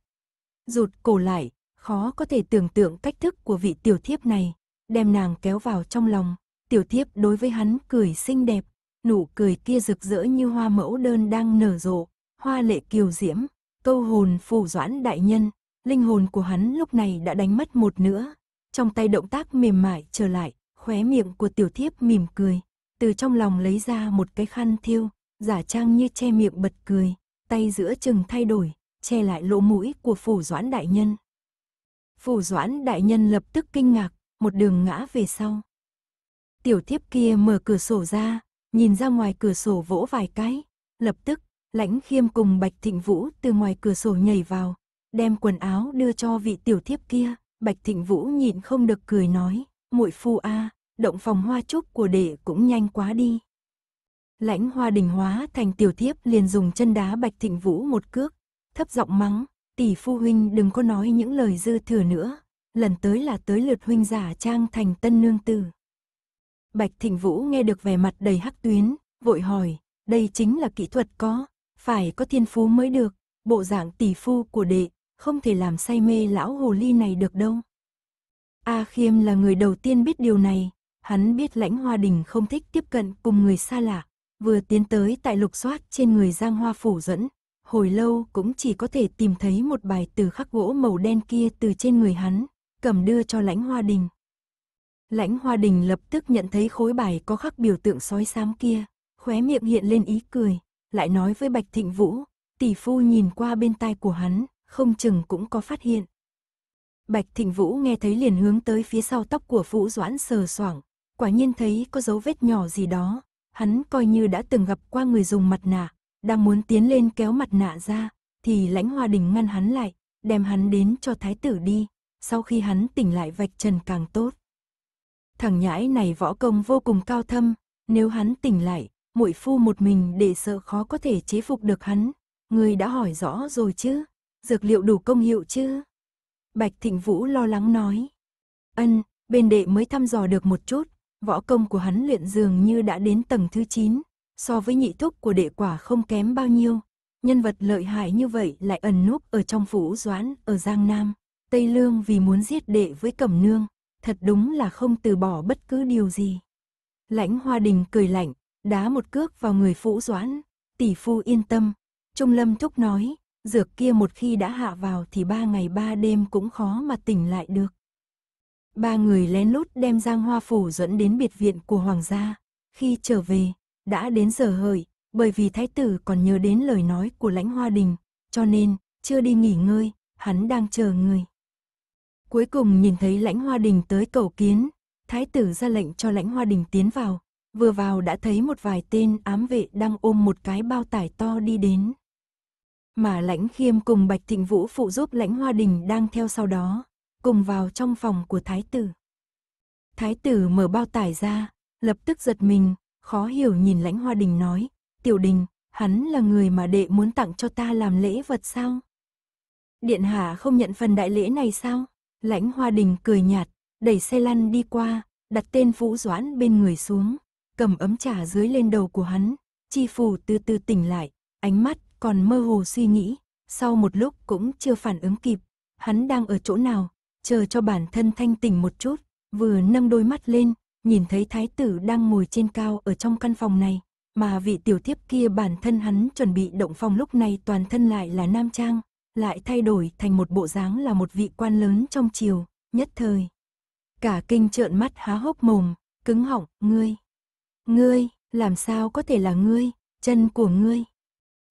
Rụt cổ lại, khó có thể tưởng tượng cách thức của vị tiểu thiếp này, đem nàng kéo vào trong lòng. Tiểu thiếp đối với hắn cười xinh đẹp, nụ cười kia rực rỡ như hoa mẫu đơn đang nở rộ, hoa lệ kiều diễm, câu hồn phù doãn đại nhân, linh hồn của hắn lúc này đã đánh mất một nữa. Trong tay động tác mềm mại trở lại, khóe miệng của tiểu thiếp mỉm cười, từ trong lòng lấy ra một cái khăn thiêu, giả trang như che miệng bật cười, tay giữa chừng thay đổi, che lại lỗ mũi của phủ doãn đại nhân. Phủ doãn đại nhân lập tức kinh ngạc, một đường ngã về sau. Tiểu thiếp kia mở cửa sổ ra, nhìn ra ngoài cửa sổ vỗ vài cái, lập tức, lãnh khiêm cùng Bạch Thịnh Vũ từ ngoài cửa sổ nhảy vào, đem quần áo đưa cho vị tiểu thiếp kia, Bạch Thịnh Vũ nhịn không được cười nói, muội phu a, động phòng hoa trúc của đệ cũng nhanh quá đi. Lãnh hoa đình hóa thành tiểu thiếp liền dùng chân đá Bạch Thịnh Vũ một cước, thấp giọng mắng, tỷ phu huynh đừng có nói những lời dư thừa nữa, lần tới là tới lượt huynh giả trang thành tân nương tử. Bạch Thịnh Vũ nghe được vẻ mặt đầy hắc tuyến, vội hỏi, đây chính là kỹ thuật có, phải có thiên phú mới được, bộ dạng tỷ phu của đệ, không thể làm say mê lão hồ ly này được đâu. A Khiêm là người đầu tiên biết điều này, hắn biết lãnh hoa đình không thích tiếp cận cùng người xa lạ, vừa tiến tới tại lục soát trên người giang hoa phủ dẫn, hồi lâu cũng chỉ có thể tìm thấy một bài từ khắc gỗ màu đen kia từ trên người hắn, cầm đưa cho lãnh hoa đình, Lãnh Hoa Đình lập tức nhận thấy khối bài có khắc biểu tượng sói xám kia, khóe miệng hiện lên ý cười, lại nói với Bạch Thịnh Vũ, tỷ phu nhìn qua bên tai của hắn, không chừng cũng có phát hiện. Bạch Thịnh Vũ nghe thấy liền hướng tới phía sau tóc của Vũ Doãn sờ soảng, quả nhiên thấy có dấu vết nhỏ gì đó, hắn coi như đã từng gặp qua người dùng mặt nạ, đang muốn tiến lên kéo mặt nạ ra, thì lãnh hoa đình ngăn hắn lại, đem hắn đến cho thái tử đi, sau khi hắn tỉnh lại vạch trần càng tốt thằng nhãi này võ công vô cùng cao thâm, nếu hắn tỉnh lại, muội phu một mình để sợ khó có thể chế phục được hắn. Người đã hỏi rõ rồi chứ, dược liệu đủ công hiệu chứ? Bạch Thịnh Vũ lo lắng nói. Ân, bên đệ mới thăm dò được một chút, võ công của hắn luyện dường như đã đến tầng thứ 9, so với nhị thúc của đệ quả không kém bao nhiêu. Nhân vật lợi hại như vậy lại ẩn núp ở trong phủ doãn ở Giang Nam, Tây Lương vì muốn giết đệ với Cẩm Nương, thật đúng là không từ bỏ bất cứ điều gì. Lãnh Hoa Đình cười lạnh, đá một cước vào người Phũ Doãn, tỷ phu yên tâm. Trung Lâm Thúc nói, dược kia một khi đã hạ vào thì ba ngày ba đêm cũng khó mà tỉnh lại được. Ba người lén lút đem Giang Hoa Phủ dẫn đến biệt viện của Hoàng gia. Khi trở về, đã đến giờ hợi, bởi vì Thái tử còn nhớ đến lời nói của lãnh Hoa Đình, cho nên, chưa đi nghỉ ngơi, hắn đang chờ người. Cuối cùng nhìn thấy lãnh hoa đình tới cầu kiến, thái tử ra lệnh cho lãnh hoa đình tiến vào, vừa vào đã thấy một vài tên ám vệ đang ôm một cái bao tải to đi đến. Mà lãnh khiêm cùng Bạch Thịnh Vũ phụ giúp lãnh hoa đình đang theo sau đó, cùng vào trong phòng của thái tử. Thái tử mở bao tải ra, lập tức giật mình, khó hiểu nhìn lãnh hoa đình nói, tiểu đình, hắn là người mà đệ muốn tặng cho ta làm lễ vật sao? Điện hạ không nhận phần đại lễ này sao? Lãnh Hoa Đình cười nhạt, đẩy xe lăn đi qua, đặt tên Vũ Doãn bên người xuống, cầm ấm trà dưới lên đầu của hắn, Chi Phù từ từ tỉnh lại, ánh mắt còn mơ hồ suy nghĩ, sau một lúc cũng chưa phản ứng kịp, hắn đang ở chỗ nào, chờ cho bản thân thanh tỉnh một chút, vừa nâng đôi mắt lên, nhìn thấy thái tử đang ngồi trên cao ở trong căn phòng này, mà vị tiểu thiếp kia bản thân hắn chuẩn bị động phòng lúc này toàn thân lại là nam trang, lại thay đổi thành một bộ dáng là một vị quan lớn trong triều, nhất thời. Cả kinh trợn mắt há hốc mồm, cứng họng, ngươi. Ngươi, làm sao có thể là ngươi, chân của ngươi.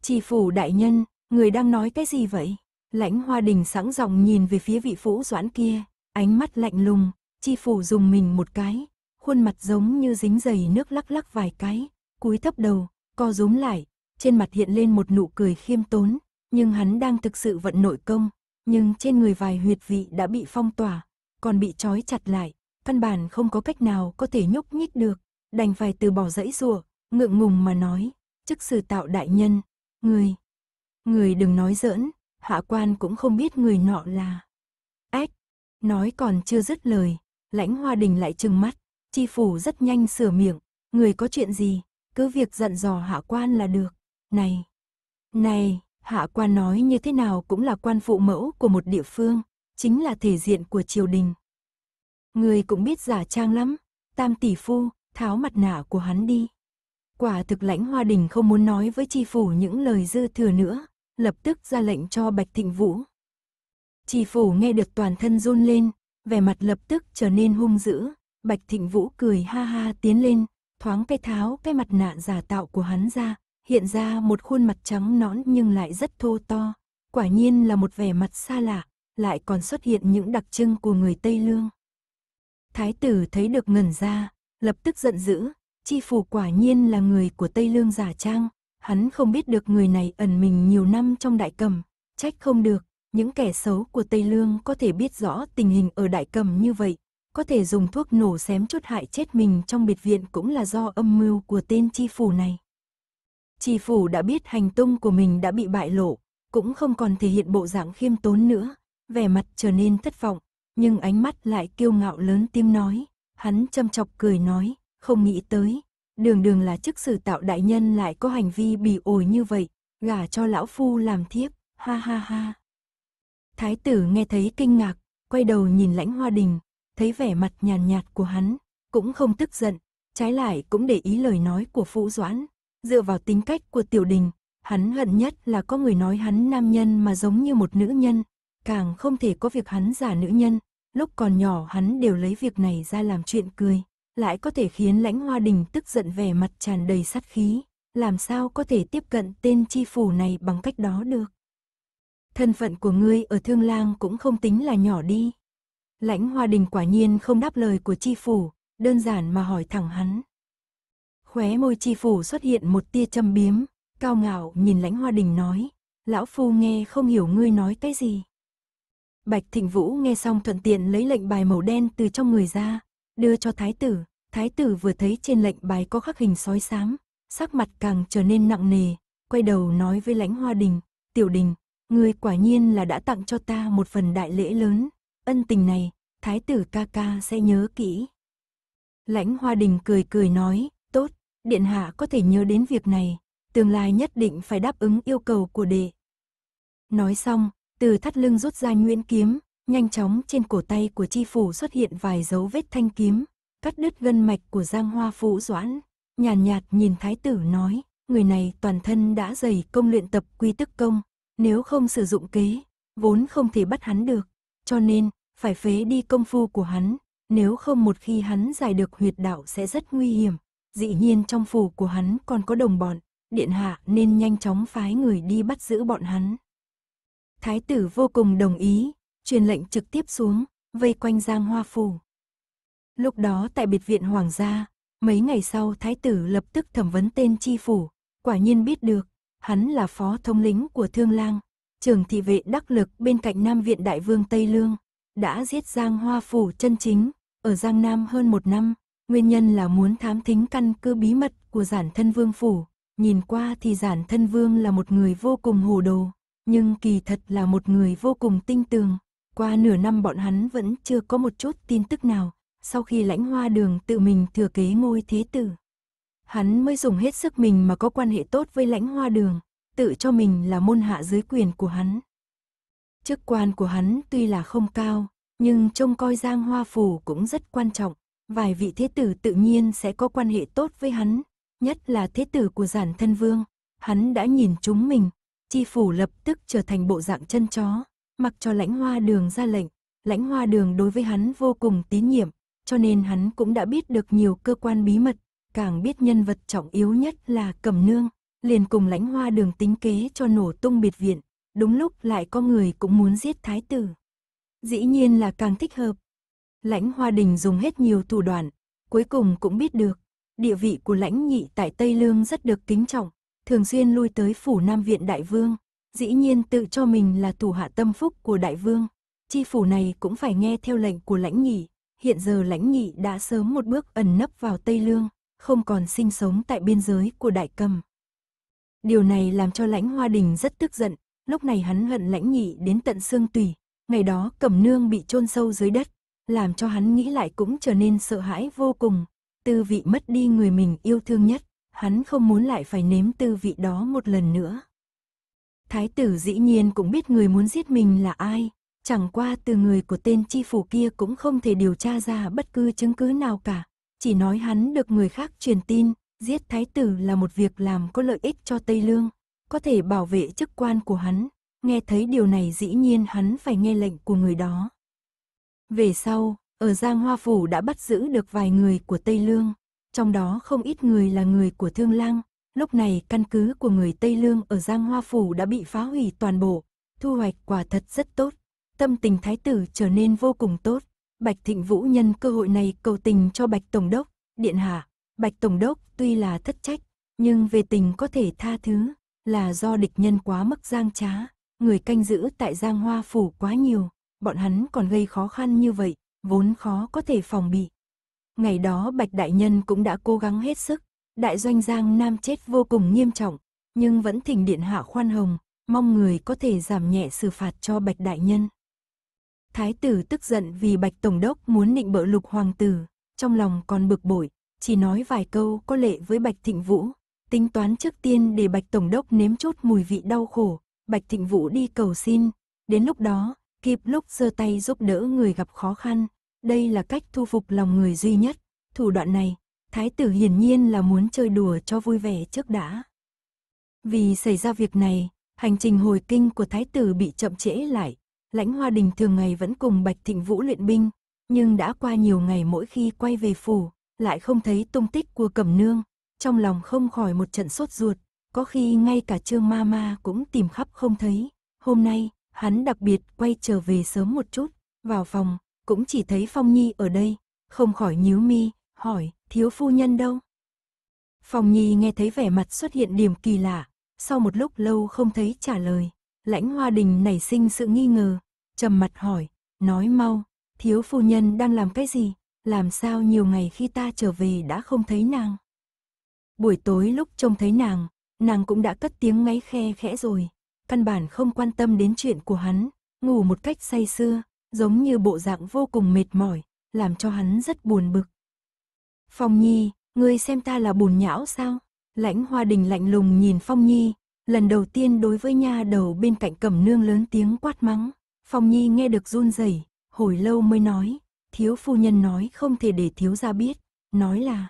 Chỉ phủ đại nhân, người đang nói cái gì vậy? Lãnh hoa đình sẵn giọng nhìn về phía vị phủ doãn kia, ánh mắt lạnh lùng, chi phủ dùng mình một cái, khuôn mặt giống như dính dày nước lắc lắc vài cái, cúi thấp đầu, co rúm lại, trên mặt hiện lên một nụ cười khiêm tốn, nhưng hắn đang thực sự vận nội công, nhưng trên người vài huyệt vị đã bị phong tỏa, còn bị trói chặt lại, căn bản không có cách nào có thể nhúc nhích được, đành phải từ bỏ dãy rùa, ngượng ngùng mà nói, chức sư tạo đại nhân, người, người đừng nói giỡn, hạ quan cũng không biết người nọ là. Ách, nói còn chưa dứt lời, lãnh hoa đình lại trừng mắt, chi phủ rất nhanh sửa miệng, người có chuyện gì, cứ việc dặn dò hạ quan là được, này, này, hạ quan nói như thế nào cũng là quan phụ mẫu của một địa phương, chính là thể diện của triều đình. Người cũng biết giả trang lắm, tam tỷ phu, tháo mặt nạ của hắn đi. Quả thực lãnh hoa đình không muốn nói với tri phủ những lời dư thừa nữa, lập tức ra lệnh cho Bạch Thịnh Vũ. Tri phủ nghe được toàn thân run lên, vẻ mặt lập tức trở nên hung dữ, Bạch Thịnh Vũ cười ha ha tiến lên, thoáng cái tháo cái mặt nạ giả tạo của hắn ra, hiện ra một khuôn mặt trắng nõn nhưng lại rất thô to, quả nhiên là một vẻ mặt xa lạ, lại còn xuất hiện những đặc trưng của người Tây Lương. Thái tử thấy được ngẩn ra, lập tức giận dữ, chi phủ quả nhiên là người của Tây Lương giả trang, hắn không biết được người này ẩn mình nhiều năm trong đại cầm, trách không được, những kẻ xấu của Tây Lương có thể biết rõ tình hình ở đại cầm như vậy, có thể dùng thuốc nổ xém chốt hại chết mình trong biệt viện cũng là do âm mưu của tên chi phủ này. Tri phủ đã biết hành tung của mình đã bị bại lộ, cũng không còn thể hiện bộ dạng khiêm tốn nữa, vẻ mặt trở nên thất vọng, nhưng ánh mắt lại kiêu ngạo lớn tiếng nói, hắn châm chọc cười nói, không nghĩ tới, đường đường là chức sử tạo đại nhân lại có hành vi bỉ ổi như vậy, gả cho lão phu làm thiếp, ha ha ha. Thái tử nghe thấy kinh ngạc, quay đầu nhìn lãnh hoa đình, thấy vẻ mặt nhàn nhạt, nhạt của hắn, cũng không tức giận, trái lại cũng để ý lời nói của Vũ Doãn, Dựa vào tính cách của Tiểu Đình, hắn hận nhất là có người nói hắn nam nhân mà giống như một nữ nhân, càng không thể có việc hắn giả nữ nhân. Lúc còn nhỏ hắn đều lấy việc này ra làm chuyện cười, lại có thể khiến lãnh hoa đình tức giận vẻ mặt tràn đầy sát khí, làm sao có thể tiếp cận tên chi phủ này bằng cách đó được. Thân phận của ngươi ở thương lang cũng không tính là nhỏ đi. Lãnh hoa đình quả nhiên không đáp lời của chi phủ, đơn giản mà hỏi thẳng hắn. Khóe môi chi phủ xuất hiện một tia châm biếm, cao ngạo nhìn lãnh hoa đình nói, lão phu nghe không hiểu ngươi nói cái gì. Bạch Thịnh Vũ nghe xong thuận tiện lấy lệnh bài màu đen từ trong người ra, đưa cho thái tử, thái tử vừa thấy trên lệnh bài có khắc hình sói sáng, sắc mặt càng trở nên nặng nề, quay đầu nói với lãnh hoa đình, tiểu đình, ngươi quả nhiên là đã tặng cho ta một phần đại lễ lớn, ân tình này, thái tử ca ca sẽ nhớ kỹ. Lãnh hoa đình cười cười nói, Điện hạ có thể nhớ đến việc này, tương lai nhất định phải đáp ứng yêu cầu của đệ. Nói xong, từ thắt lưng rút ra nguyễn kiếm, nhanh chóng trên cổ tay của chi phủ xuất hiện vài dấu vết thanh kiếm, cắt đứt gân mạch của giang hoa phụ doãn. Nhàn nhạt, nhạt nhìn thái tử nói, người này toàn thân đã dày công luyện tập quy tức công, nếu không sử dụng kế, vốn không thể bắt hắn được, cho nên phải phế đi công phu của hắn, nếu không một khi hắn giải được huyệt đạo sẽ rất nguy hiểm. Dĩ nhiên trong phủ của hắn còn có đồng bọn, điện hạ nên nhanh chóng phái người đi bắt giữ bọn hắn. Thái tử vô cùng đồng ý, truyền lệnh trực tiếp xuống, vây quanh giang hoa phủ. Lúc đó tại biệt viện hoàng gia, mấy ngày sau thái tử lập tức thẩm vấn tên chi phủ, quả nhiên biết được, hắn là phó thông lĩnh của thương lang, trường thị vệ đắc lực bên cạnh Nam Viện Đại Vương Tây Lương, đã giết Giang Hoa Phủ chân chính, ở Giang Nam hơn một năm, Nguyên nhân là muốn thám thính căn cứ bí mật của giản thân vương phủ. Nhìn qua thì giản thân vương là một người vô cùng hồ đồ, nhưng kỳ thật là một người vô cùng tinh tường. Qua nửa năm bọn hắn vẫn chưa có một chút tin tức nào, sau khi lãnh hoa đường tự mình thừa kế ngôi thế tử. Hắn mới dùng hết sức mình mà có quan hệ tốt với lãnh hoa đường, tự cho mình là môn hạ dưới quyền của hắn. Chức quan của hắn tuy là không cao, nhưng trông coi giang hoa phủ cũng rất quan trọng, Vài vị thế tử tự nhiên sẽ có quan hệ tốt với hắn, nhất là thế tử của giản thân vương. Hắn đã nhìn chúng mình, chi phủ lập tức trở thành bộ dạng chân chó, mặc cho lãnh hoa đường ra lệnh. Lãnh hoa đường đối với hắn vô cùng tín nhiệm, cho nên hắn cũng đã biết được nhiều cơ quan bí mật, càng biết nhân vật trọng yếu nhất là cầm nương. Liền cùng lãnh hoa đường tính kế cho nổ tung biệt viện, đúng lúc lại có người cũng muốn giết thái tử. Dĩ nhiên là càng thích hợp, Lãnh Hoa Đình dùng hết nhiều thủ đoạn, cuối cùng cũng biết được, địa vị của lãnh nhị tại Tây Lương rất được kính trọng, thường xuyên lui tới phủ Nam Viện Đại Vương, dĩ nhiên tự cho mình là thủ hạ tâm phúc của Đại Vương. Chi phủ này cũng phải nghe theo lệnh của lãnh nhị, hiện giờ lãnh nhị đã sớm một bước ẩn nấp vào Tây Lương, không còn sinh sống tại biên giới của Đại Cầm. Điều này làm cho lãnh Hoa Đình rất tức giận, lúc này hắn hận lãnh nhị đến tận xương tủy, ngày đó Cẩm Nương bị chôn sâu dưới đất, làm cho hắn nghĩ lại cũng trở nên sợ hãi vô cùng. Tư vị mất đi người mình yêu thương nhất, hắn không muốn lại phải nếm tư vị đó một lần nữa. Thái tử dĩ nhiên cũng biết người muốn giết mình là ai, chẳng qua từ người của tên chi phủ kia cũng không thể điều tra ra bất cứ chứng cứ nào cả, chỉ nói hắn được người khác truyền tin, giết thái tử là một việc làm có lợi ích cho Tây Lương, có thể bảo vệ chức quan của hắn, nghe thấy điều này dĩ nhiên hắn phải nghe lệnh của người đó. Về sau, ở Giang Hoa Phủ đã bắt giữ được vài người của Tây Lương, trong đó không ít người là người của Thương Lang. Lúc này căn cứ của người Tây Lương ở Giang Hoa Phủ đã bị phá hủy toàn bộ, thu hoạch quả thật rất tốt. Tâm tình thái tử trở nên vô cùng tốt. Bạch Thịnh Vũ nhân cơ hội này cầu tình cho Bạch Tổng Đốc, Điện Hạ. Bạch Tổng Đốc tuy là thất trách, nhưng về tình có thể tha thứ, là do địch nhân quá mức giang trá, người canh giữ tại Giang Hoa Phủ quá nhiều, bọn hắn còn gây khó khăn như vậy, vốn khó có thể phòng bị. Ngày đó Bạch Đại Nhân cũng đã cố gắng hết sức, đại doanh Giang Nam chết vô cùng nghiêm trọng, nhưng vẫn thỉnh Điện Hạ khoan hồng, mong người có thể giảm nhẹ xử phạt cho Bạch Đại Nhân. Thái tử tức giận vì Bạch Tổng đốc muốn định bỡ lục hoàng tử, trong lòng còn bực bội, chỉ nói vài câu có lệ với Bạch Thịnh Vũ, tính toán trước tiên để Bạch Tổng đốc nếm chút mùi vị đau khổ, Bạch Thịnh Vũ đi cầu xin, đến lúc đó kịp lúc giơ tay giúp đỡ người gặp khó khăn, đây là cách thu phục lòng người duy nhất. Thủ đoạn này, thái tử hiển nhiên là muốn chơi đùa cho vui vẻ trước đã. Vì xảy ra việc này, hành trình hồi kinh của thái tử bị chậm trễ lại, lãnh hoa đình thường ngày vẫn cùng Bạch Thịnh Vũ luyện binh, nhưng đã qua nhiều ngày mỗi khi quay về phủ, lại không thấy tung tích của cẩm nương, trong lòng không khỏi một trận sốt ruột, có khi ngay cả trương ma ma cũng tìm khắp không thấy. Hôm nay, hắn đặc biệt quay trở về sớm một chút, vào phòng, cũng chỉ thấy Phong Nhi ở đây, không khỏi nhíu mi, hỏi, thiếu phu nhân đâu? Phong Nhi nghe thấy vẻ mặt xuất hiện điểm kỳ lạ, sau một lúc lâu không thấy trả lời, lãnh hoa đình nảy sinh sự nghi ngờ, trầm mặt hỏi, nói mau, thiếu phu nhân đang làm cái gì, làm sao nhiều ngày khi ta trở về đã không thấy nàng. Buổi tối lúc trông thấy nàng, nàng cũng đã cất tiếng ngáy khe khẽ rồi, căn bản không quan tâm đến chuyện của hắn, ngủ một cách say sưa, giống như bộ dạng vô cùng mệt mỏi, làm cho hắn rất buồn bực. Phong Nhi, ngươi xem ta là bùn nhão sao? Lãnh Hoa Đình lạnh lùng nhìn Phong Nhi, lần đầu tiên đối với nha đầu bên cạnh cẩm nương lớn tiếng quát mắng. Phong Nhi nghe được run rẩy, hồi lâu mới nói, thiếu phu nhân nói không thể để thiếu gia biết, nói là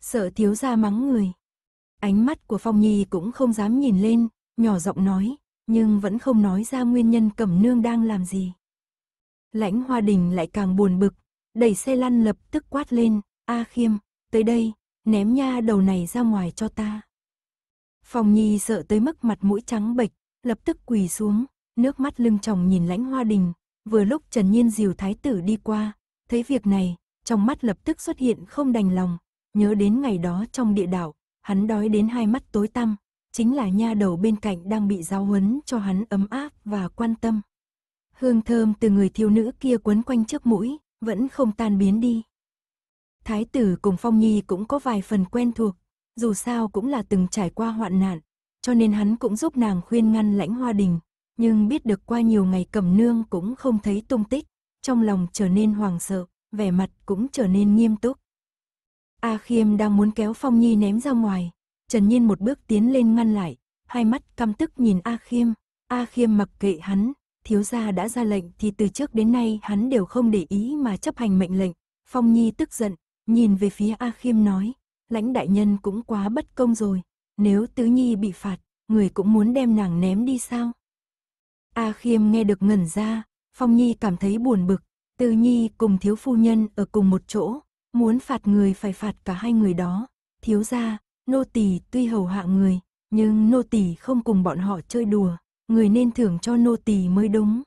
sợ thiếu gia mắng người. Ánh mắt của Phong Nhi cũng không dám nhìn lên, Nhỏ giọng nói, nhưng vẫn không nói ra nguyên nhân Cẩm Nương đang làm gì. Lãnh Hoa Đình lại càng buồn bực, đẩy xe lăn lập tức quát lên, A Khiêm, tới đây, ném nha đầu này ra ngoài cho ta. Phòng Nhi sợ tới mức mặt mũi trắng bệch, lập tức quỳ xuống, nước mắt lưng chồng nhìn lãnh hoa đình, vừa lúc Trần Nhiên dìu thái tử đi qua, thấy việc này, trong mắt lập tức xuất hiện không đành lòng, nhớ đến ngày đó trong địa đảo hắn đói đến hai mắt tối tăm, chính là nha đầu bên cạnh đang bị giáo huấn cho hắn ấm áp và quan tâm. Hương thơm từ người thiếu nữ kia quấn quanh trước mũi, vẫn không tan biến đi. Thái tử cùng Phong Nhi cũng có vài phần quen thuộc, dù sao cũng là từng trải qua hoạn nạn, cho nên hắn cũng giúp nàng khuyên ngăn lãnh hoa đình, nhưng biết được qua nhiều ngày cầm nương cũng không thấy tung tích, trong lòng trở nên hoàng sợ, vẻ mặt cũng trở nên nghiêm túc. A Khiêm đang muốn kéo Phong Nhi ném ra ngoài, Trần Nhiên một bước tiến lên ngăn lại, hai mắt căm tức nhìn A Khiêm. A Khiêm mặc kệ hắn, thiếu gia đã ra lệnh thì từ trước đến nay hắn đều không để ý mà chấp hành mệnh lệnh. Phong Nhi tức giận, nhìn về phía A Khiêm nói, lãnh đại nhân cũng quá bất công rồi, nếu Tứ Nhi bị phạt, người cũng muốn đem nàng ném đi sao? A Khiêm nghe được ngẩn ra, Phong Nhi cảm thấy buồn bực, tứ Nhi cùng thiếu phu nhân ở cùng một chỗ, muốn phạt người phải phạt cả hai người đó, thiếu gia, nô tỳ tuy hầu hạ người, nhưng nô tỳ không cùng bọn họ chơi đùa, người nên thưởng cho nô tỳ mới đúng.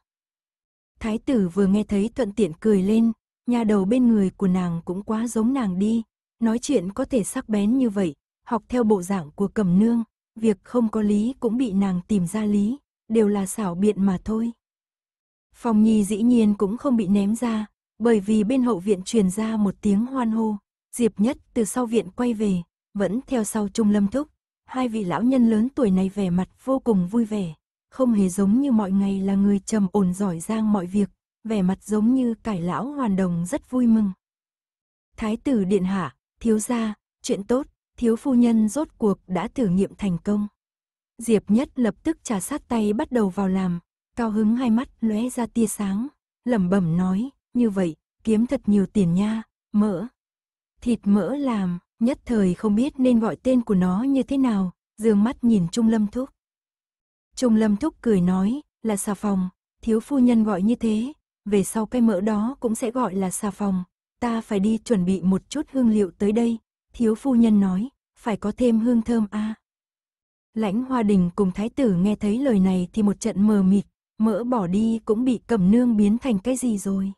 Thái tử vừa nghe thấy thuận tiện cười lên, nhà đầu bên người của nàng cũng quá giống nàng đi, nói chuyện có thể sắc bén như vậy, học theo bộ dạng của cầm nương, việc không có lý cũng bị nàng tìm ra lý, đều là xảo biện mà thôi. phong nhi dĩ nhiên cũng không bị ném ra, bởi vì bên hậu viện truyền ra một tiếng hoan hô, Diệp Nhất từ sau viện quay về, vẫn theo sau Trung Lâm Thúc. Hai vị lão nhân lớn tuổi này vẻ mặt vô cùng vui vẻ, không hề giống như mọi ngày là người trầm ổn giỏi giang mọi việc, vẻ mặt giống như cải lão hoàn đồng rất vui mừng. Thái tử điện hạ, thiếu gia, chuyện tốt, thiếu phu nhân rốt cuộc đã thử nghiệm thành công. Diệp Nhất lập tức trà sát tay bắt đầu vào làm, cao hứng hai mắt lóe ra tia sáng, lẩm bẩm nói, như vậy, kiếm thật nhiều tiền nha, mỡ. Thịt mỡ làm, nhất thời không biết nên gọi tên của nó như thế nào, dương mắt nhìn Trung Lâm Thúc. Trung Lâm Thúc cười nói, là xà phòng, thiếu phu nhân gọi như thế, về sau cái mỡ đó cũng sẽ gọi là xà phòng, ta phải đi chuẩn bị một chút hương liệu tới đây, thiếu phu nhân nói, phải có thêm hương thơm a. Lãnh Hoa Đình cùng thái tử nghe thấy lời này thì một trận mờ mịt, mỡ bỏ đi cũng bị cầm nương biến thành cái gì rồi.